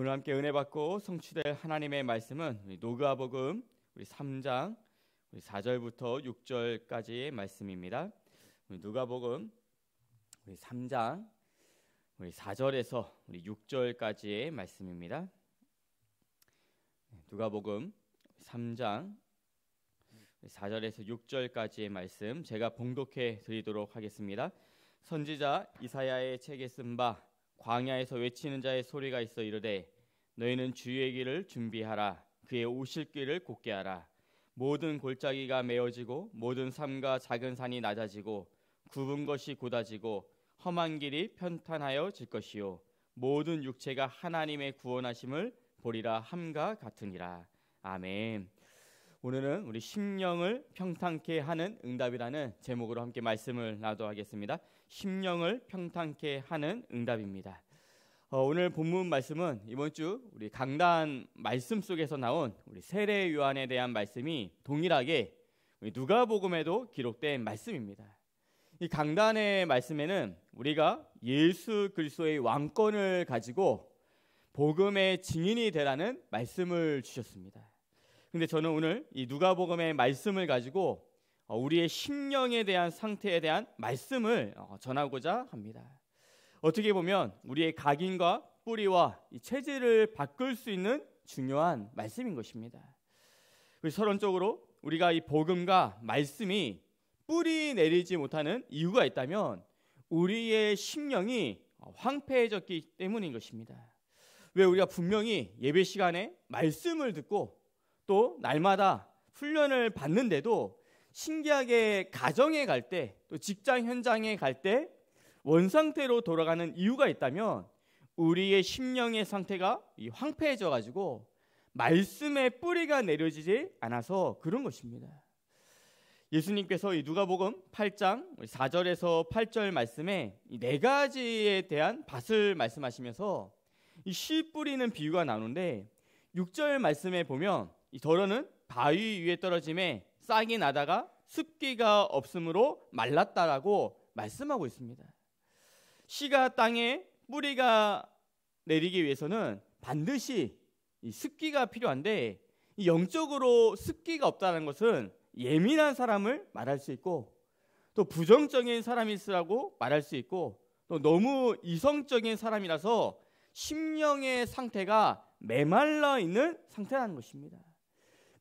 오늘 함께 은혜 받고 성취될 하나님의 말씀은 우리 노가복음 우리 3장 우리 4절부터 6절까지의 말씀입니다. 우리 누가복음 우리 3장 우리 4절에서 우리 6절까지의 말씀입니다. 네, 누가복음 3장 4절에서 6절까지의 말씀 제가 봉독해 드리도록 하겠습니다. 선지자 이사야의 책에 쓴바 광야에서 외치는 자의 소리가 있어 이르되 너희는 주의 길을 준비하라 그의 오실 길을 곱게 하라 모든 골짜기가 메어지고 모든 삶과 작은 산이 낮아지고 굽은 것이 곧아지고 험한 길이 편탄하여 질 것이요 모든 육체가 하나님의 구원하심을 보리라 함과 같으니라 아멘. 오늘은 우리 심령을 평탄케 하는 응답이라는 제목으로 함께 말씀을 나도하겠습니다. 심령을 평탄케 하는 응답입니다. 어, 오늘 본문 말씀은 이번 주 우리 강단 말씀 속에서 나온 우리 세례 요한에 대한 말씀이 동일하게 누가복음에도 기록된 말씀입니다. 이 강단의 말씀에는 우리가 예수 그리스도의 왕권을 가지고 복음의 증인이 되라는 말씀을 주셨습니다. 근데 저는 오늘 이 누가복음의 말씀을 가지고 어, 우리의 심령에 대한 상태에 대한 말씀을 어, 전하고자 합니다. 어떻게 보면 우리의 각인과 뿌리와 체질을 바꿀 수 있는 중요한 말씀인 것입니다. 서론적으로 우리가 이 복음과 말씀이 뿌리 내리지 못하는 이유가 있다면 우리의 심령이 어, 황폐해졌기 때문인 것입니다. 왜 우리가 분명히 예배 시간에 말씀을 듣고 또 날마다 훈련을 받는데도 신기하게 가정에 갈 때, 또 직장 현장에 갈 때 원상태로 돌아가는 이유가 있다면 우리의 심령의 상태가 황폐해져 가지고 말씀의 뿌리가 내려지지 않아서 그런 것입니다. 예수님께서 이 누가복음 8장 4절에서 8절 말씀에 네 가지에 대한 밭을 말씀하시면서 씨 뿌리는 비유가 나오는데 6절 말씀에 보면 이 더러는 바위 위에 떨어짐에 싹이 나다가 습기가 없으므로 말랐다라고 말씀하고 있습니다. 씨가 땅에 뿌리가 내리기 위해서는 반드시 습기가 필요한데 영적으로 습기가 없다는 것은 예민한 사람을 말할 수 있고 또 부정적인 사람이라고 말할 수 있고 또 너무 이성적인 사람이라서 심령의 상태가 메말라 있는 상태라는 것입니다.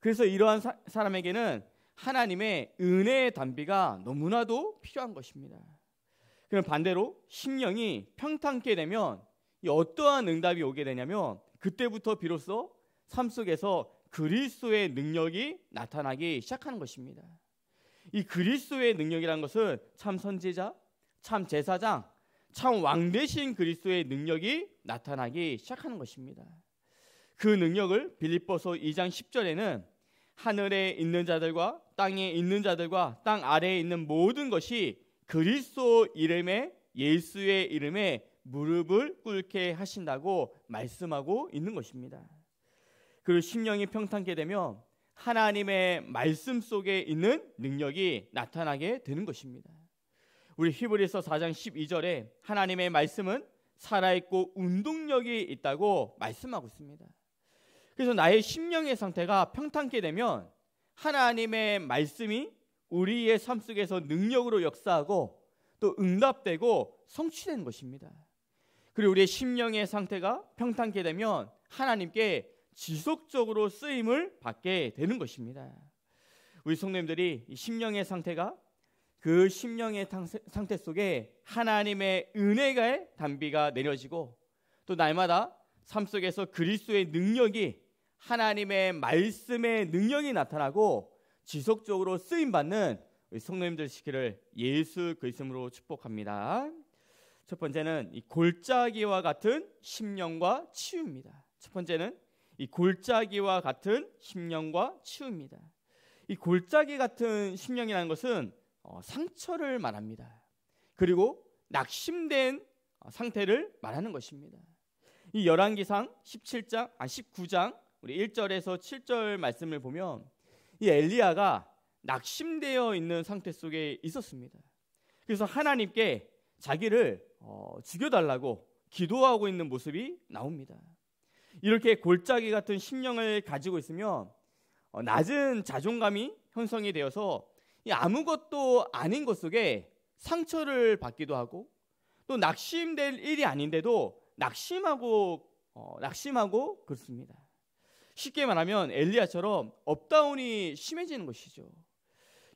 그래서 이러한 사, 람에게는 하나님의 은혜의 단비가 너무나도 필요한 것입니다. 그럼 반대로 심령이 평탄케 되면 어떠한 응답이 오게 되냐면 그때부터 비로소 삶 속에서 그리스도의 능력이 나타나기 시작하는 것입니다. 이 그리스도의 능력이라 것은 참 선지자, 참 제사장, 참 왕 대신 그리스도의 능력이 나타나기 시작하는 것입니다. 그 능력을 빌립보서 2장 10절에는 하늘에 있는 자들과 땅에 있는 자들과 땅 아래에 있는 모든 것이 그리스도 이름에 예수의 이름에 무릎을 꿇게 하신다고 말씀하고 있는 것입니다. 그리고 심령이 평탄게되면 하나님의 말씀 속에 있는 능력이 나타나게 되는 것입니다. 우리 히브리서 4장 12절에 하나님의 말씀은 살아있고 운동력이 있다고 말씀하고 있습니다. 그래서 나의 심령의 상태가 평탄게 되면 하나님의 말씀이 우리의 삶 속에서 능력으로 역사하고 또 응답되고 성취된 것입니다. 그리고 우리의 심령의 상태가 평탄케 되면 하나님께 지속적으로 쓰임을 받게 되는 것입니다. 우리 성도님들이 심령의 상태가 그 심령의 상태 속에 하나님의 은혜가의 담비가 내려지고 또 날마다 삶 속에서 그리스도의 능력이 하나님의 말씀의 능력이 나타나고 지속적으로 쓰임 받는 성도님들 시기를 예수 그리스도로 축복합니다. 첫 번째는 이 골짜기와 같은 심령과 치유입니다. 첫 번째는 이 골짜기와 같은 심령과 치유입니다. 이 골짜기 같은 심령이라는 것은 어, 상처를 말합니다. 그리고 낙심된 어, 상태를 말하는 것입니다. 이 열왕기상 17장 아 19장 우리 1절에서 7절 말씀을 보면 이 엘리야가 낙심되어 있는 상태 속에 있었습니다. 그래서 하나님께 자기를 어, 죽여달라고 기도하고 있는 모습이 나옵니다. 이렇게 골짜기 같은 심령을 가지고 있으면 어, 낮은 자존감이 형성이 되어서 아무것도 아닌 것 속에 상처를 받기도 하고 또 낙심될 일이 아닌데도 낙심하고 어, 낙심하고 그렇습니다. 쉽게 말하면 엘리야처럼 업다운이 심해지는 것이죠.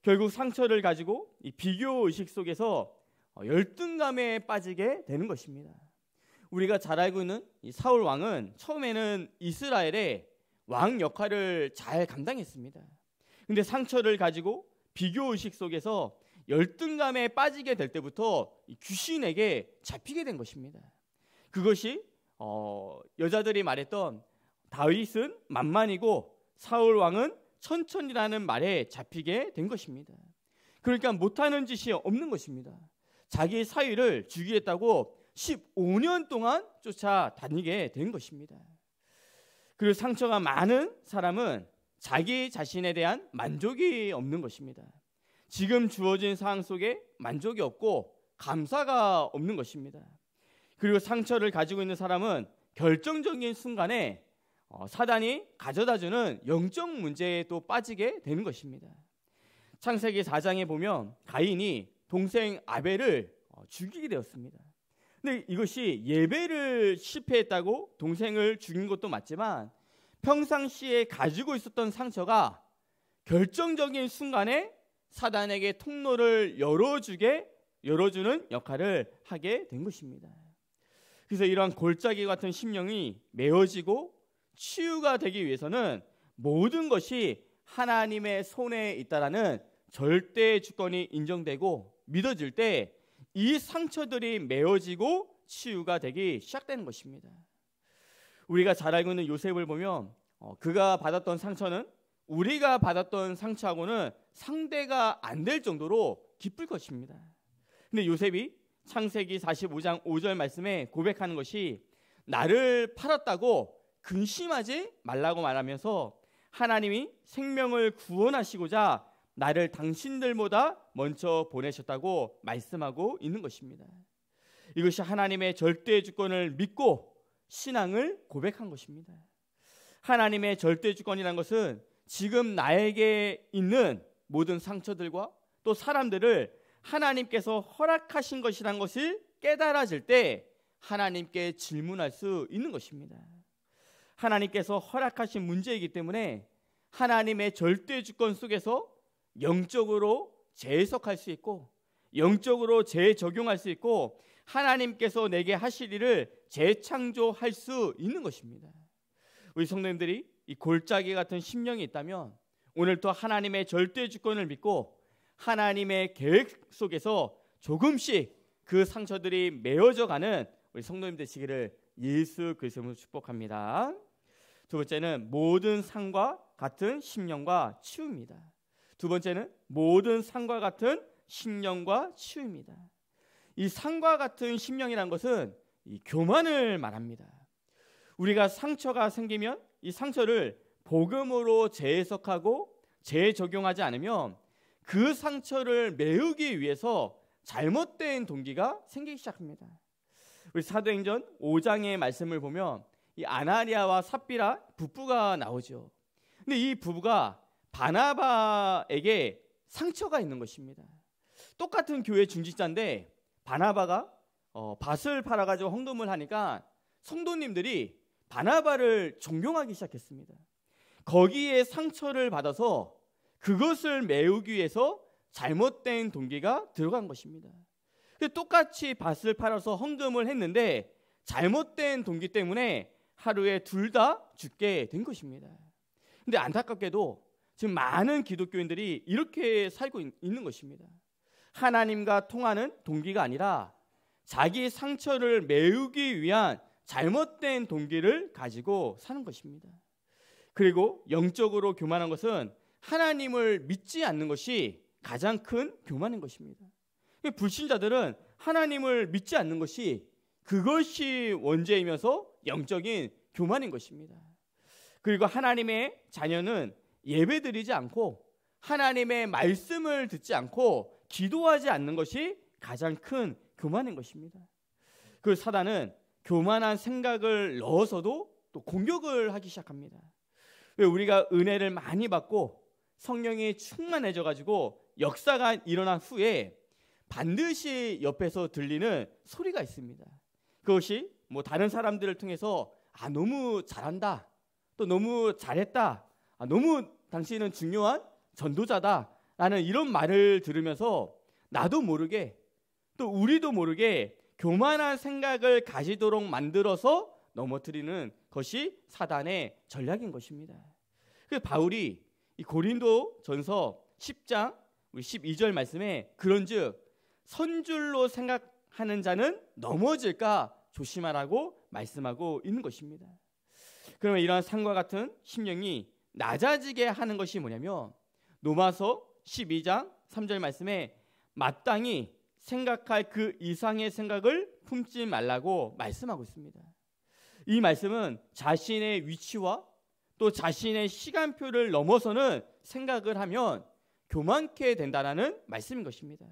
결국 상처를 가지고 이 비교 의식 속에서 어, 열등감에 빠지게 되는 것입니다. 우리가 잘 알고 있는 사울 왕은 처음에는 이스라엘의 왕 역할을 잘 감당했습니다. 근데 상처를 가지고 비교 의식 속에서 열등감에 빠지게 될 때부터 귀신에게 잡히게 된 것입니다. 그것이 어, 여자들이 말했던 다윗은 만만이고 사울 왕은 천천이라는 말에 잡히게 된 것입니다. 그러니까 못하는 짓이 없는 것입니다. 자기의 사위를 죽이겠다고 15년 동안 쫓아다니게 된 것입니다. 그리고 상처가 많은 사람은 자기 자신에 대한 만족이 없는 것입니다. 지금 주어진 상황 속에 만족이 없고 감사가 없는 것입니다. 그리고 상처를 가지고 있는 사람은 결정적인 순간에 어, 사단이 가져다주는 영적 문제에 또 빠지게 되는 것입니다. 창세기 4장에 보면 가인이 동생 아벨을 어, 죽이게 되었습니다. 근데 이것이 예배를 실패했다고 동생을 죽인 것도 맞지만 평상시에 가지고 있었던 상처가 결정적인 순간에 사단에게 통로를 열어주게 열어주는 역할을 하게 된 것입니다. 그래서 이러한 골짜기 같은 심령이 메어지고 치유가 되기 위해서는 모든 것이 하나님의 손에 있다라는 절대 주권이 인정되고 믿어질 때 이 상처들이 메어지고 치유가 되기 시작되는 것입니다. 우리가 잘 알고 있는 요셉을 보면 어, 그가 받았던 상처는 우리가 받았던 상처하고는 상대가 안 될 정도로 기쁠 것입니다. 근데 요셉이 창세기 45장 5절 말씀에 고백하는 것이 나를 팔았다고 근심하지 말라고 말하면서 하나님이 생명을 구원하시고자 나를 당신들보다 먼저 보내셨다고 말씀하고 있는 것입니다. 이것이 하나님의 절대 주권을 믿고 신앙을 고백한 것입니다. 하나님의 절대 주권이란 것은 지금 나에게 있는 모든 상처들과 또 사람들을 하나님께서 허락하신 것이란 것을 깨달아질 때 하나님께 질문할 수 있는 것입니다. 하나님께서 허락하신 문제이기 때문에 하나님의 절대 주권 속에서 영적으로 재해석할 수 있고 영적으로 재적용할 수 있고 하나님께서 내게 하실 일을 재창조할 수 있는 것입니다. 우리 성도님들이 이 골짜기 같은 심령이 있다면 오늘도 하나님의 절대 주권을 믿고 하나님의 계획 속에서 조금씩 그 상처들이 메어져 가는 우리 성도님 되시기를 예수 그리스도로 축복합니다. 두 번째는 모든 상과 같은 심령과 치유입니다. 두 번째는 모든 상과 같은 심령과 치유입니다. 이 상과 같은 심령이란 것은 이 교만을 말합니다. 우리가 상처가 생기면 이 상처를 복음으로 재해석하고 재적용하지 않으면 그 상처를 메우기 위해서 잘못된 동기가 생기기 시작합니다. 우리 사도행전 5장의 말씀을 보면 이 아나니아와 삽비라 부부가 나오죠. 근데 이 부부가 바나바에게 상처가 있는 것입니다. 똑같은 교회 중직자인데 바나바가 어, 밭을 팔아가지고 헌금을 하니까 성도님들이 바나바를 존경하기 시작했습니다. 거기에 상처를 받아서 그것을 메우기 위해서 잘못된 동기가 들어간 것입니다. 똑같이 밭을 팔아서 헌금을 했는데 잘못된 동기 때문에 하루에 둘 다 죽게 된 것입니다. 근데 안타깝게도 지금 많은 기독교인들이 이렇게 살고 있는 것입니다. 하나님과 통하는 동기가 아니라 자기 상처를 메우기 위한 잘못된 동기를 가지고 사는 것입니다. 그리고 영적으로 교만한 것은 하나님을 믿지 않는 것이 가장 큰 교만인 것입니다. 불신자들은 하나님을 믿지 않는 것이 그것이 원죄이면서 영적인 교만인 것입니다. 그리고 하나님의 자녀는 예배드리지 않고 하나님의 말씀을 듣지 않고 기도하지 않는 것이 가장 큰 교만인 것입니다. 그 사단은 교만한 생각을 넣어서도 또 공격을 하기 시작합니다. 왜 우리가 은혜를 많이 받고 성령이 충만해져 가지고 역사가 일어난 후에 반드시 옆에서 들리는 소리가 있습니다. 그것이 뭐 다른 사람들을 통해서 아 너무 잘한다. 또 너무 잘했다. 아 너무 당신은 중요한 전도자다. 라는 이런 말을 들으면서 나도 모르게 또 우리도 모르게 교만한 생각을 가지도록 만들어서 넘어뜨리는 것이 사단의 전략인 것입니다. 그래서 바울이 고린도 전서 10장 12절 말씀에 그런즉 선줄로 생각 하는 자는 넘어질까 조심하라고 말씀하고 있는 것입니다. 그러면 이러한 상과 같은 심령이 낮아지게 하는 것이 뭐냐면 노마서 12장 3절 말씀에 마땅히 생각할 그 이상의 생각을 품지 말라고 말씀하고 있습니다. 이 말씀은 자신의 위치와 또 자신의 시간표를 넘어서는 생각을 하면 교만케 된다라는 말씀인 것입니다.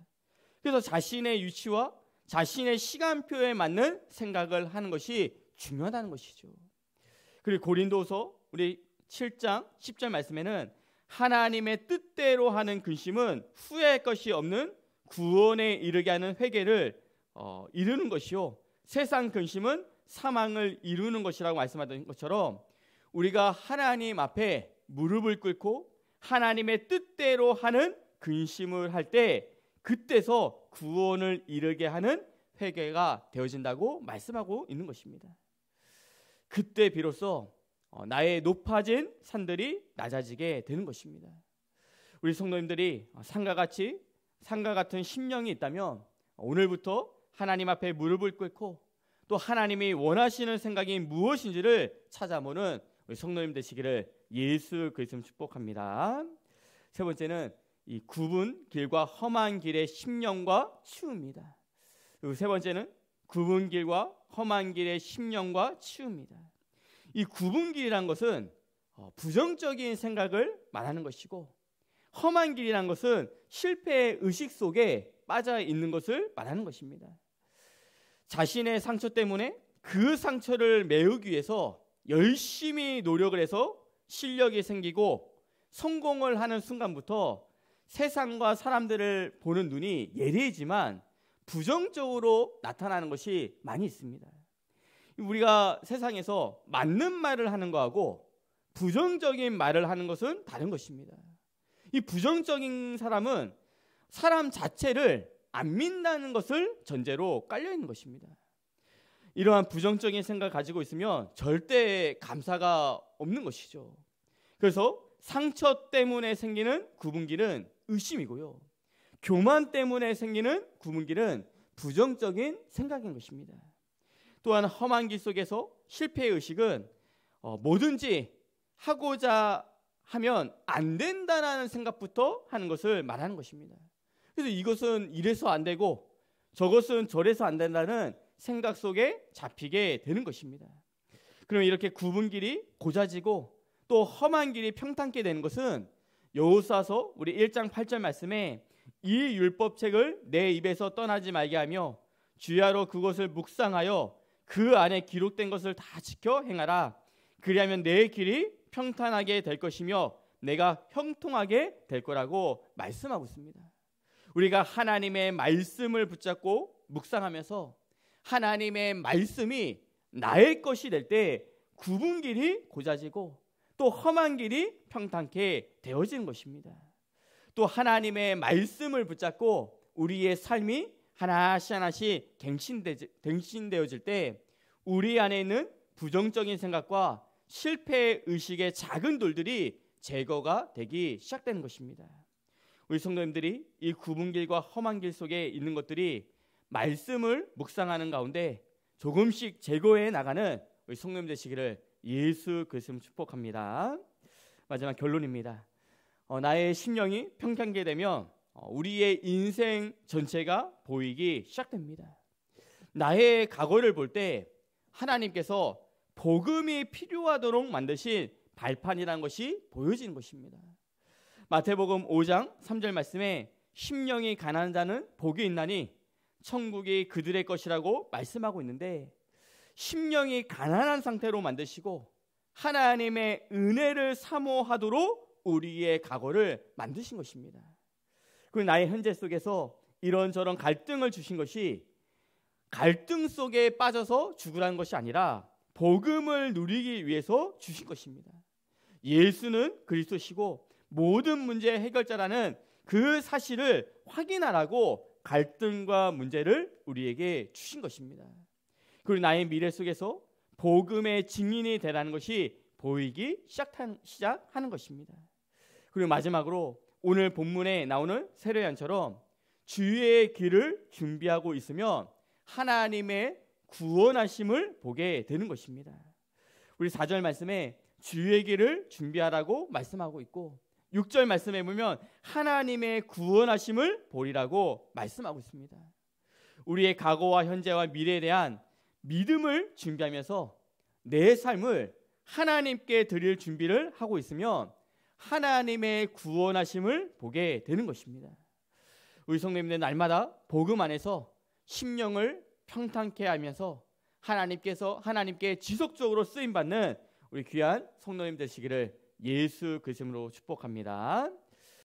그래서 자신의 위치와 자신의 시간표에 맞는 생각을 하는 것이 중요하다는 것이죠. 그리고 고린도서 우리 7장 10절 말씀에는 하나님의 뜻대로 하는 근심은 후회할 것이 없는 구원에 이르게 하는 회개를 어, 이루는 것이요 세상 근심은 사망을 이루는 것이라고 말씀하던 것처럼 우리가 하나님 앞에 무릎을 꿇고 하나님의 뜻대로 하는 근심을 할때 그때서 구원을 이르게 하는 회개가 되어진다고 말씀하고 있는 것입니다. 그때 비로소 어, 나의 높아진 산들이 낮아지게 되는 것입니다. 우리 성도님들이 어, 산과 같이 산과 같은 심령이 있다면 오늘부터 하나님 앞에 무릎을 꿇고 또 하나님이 원하시는 생각이 무엇인지를 찾아보는 우리 성도님 되시기를 예수 그리스도 축복합니다. 세 번째는 이 굽은 길과 험한 길의 심령과 치웁니다. 그리고 세 번째는 굽은 길과 험한 길의 심령과 치웁니다. 이 굽은 길이란 것은 어, 부정적인 생각을 말하는 것이고 험한 길이란 것은 실패의 의식 속에 빠져 있는 것을 말하는 것입니다. 자신의 상처 때문에 그 상처를 메우기 위해서 열심히 노력을 해서 실력이 생기고 성공을 하는 순간부터 세상과 사람들을 보는 눈이 예리하지만 부정적으로 나타나는 것이 많이 있습니다. 우리가 세상에서 맞는 말을 하는 거하고 부정적인 말을 하는 것은 다른 것입니다. 이 부정적인 사람은 사람 자체를 안 믿는 는다 것을 전제로 깔려 있는 것입니다. 이러한 부정적인 생각을 가지고 있으면 절대 감사가 없는 것이죠. 그래서 상처 때문에 생기는 구분기는 의심이고요. 교만 때문에 생기는 구문 길은 부정적인 생각인 것입니다. 또한 험한 길 속에서 실패의 의식은 어, 뭐든지 하고자 하면 안 된다라는 생각부터 하는 것을 말하는 것입니다. 그래서 이것은 이래서 안 되고 저것은 저래서 안 된다는 생각 속에 잡히게 되는 것입니다. 그럼 이렇게 굽은 길이 고자지고 또 험한 길이 평탄케 되는 것은 여호사서 우리 1장 8절 말씀에 이 율법책을 내 입에서 떠나지 말게 하며 주야로 그것을 묵상하여 그 안에 기록된 것을 다 지켜 행하라. 그리하면 내 길이 평탄하게 될 것이며 내가 형통하게 될 거라고 말씀하고 있습니다. 우리가 하나님의 말씀을 붙잡고 묵상하면서 하나님의 말씀이 나의 것이 될 때 구분길이 고자지고 또 험한 길이 평탄케 되어지는 것입니다. 또 하나님의 말씀을 붙잡고 우리의 삶이 하나씩 하나씩 갱신되어질 때 우리 안에 있는 부정적인 생각과 실패 의식의 작은 돌들이 제거가 되기 시작되는 것입니다. 우리 성도님들이 이 굽은 길과 험한 길 속에 있는 것들이 말씀을 묵상하는 가운데 조금씩 제거해 나가는 우리 성도님 되시기를 예수 그리스도 축복합니다. 마지막 결론입니다. 어, 나의 심령이 평탄게 되면 어, 우리의 인생 전체가 보이기 시작됩니다. 나의 과거를 볼 때 하나님께서 복음이 필요하도록 만드신 발판이라는 것이 보여지는 것입니다. 마태복음 5장 3절 말씀에 심령이 가난한 자는 복이 있나니 천국이 그들의 것이라고 말씀하고 있는데 심령이 가난한 상태로 만드시고 하나님의 은혜를 사모하도록 우리의 각오를 만드신 것입니다. 그 나의 현재 속에서 이런저런 갈등을 주신 것이 갈등 속에 빠져서 죽으라는 것이 아니라 복음을 누리기 위해서 주신 것입니다. 예수는 그리스도시고 모든 문제의 해결자라는 그 사실을 확인하라고 갈등과 문제를 우리에게 주신 것입니다. 그리고 나의 미래 속에서 복음의 증인이 되라는 것이 보이기 시작하는 것입니다. 그리고 마지막으로 오늘 본문에 나오는 세례연처럼 주의 길을 준비하고 있으면 하나님의 구원하심을 보게 되는 것입니다. 우리 4절 말씀에 주의 길을 준비하라고 말씀하고 있고 6절 말씀에 보면 하나님의 구원하심을 보리라고 말씀하고 있습니다. 우리의 과거와 현재와 미래에 대한 믿음을 준비하면서 내 삶을 하나님께 드릴 준비를 하고 있으면 하나님의 구원하심을 보게 되는 것입니다. 우리 성도님들 날마다 복음 안에서 심령을 평탄케 하면서 하나님께서 하나님께 지속적으로 쓰임 받는 우리 귀한 성도님 되시기를 예수 그심으로 축복합니다.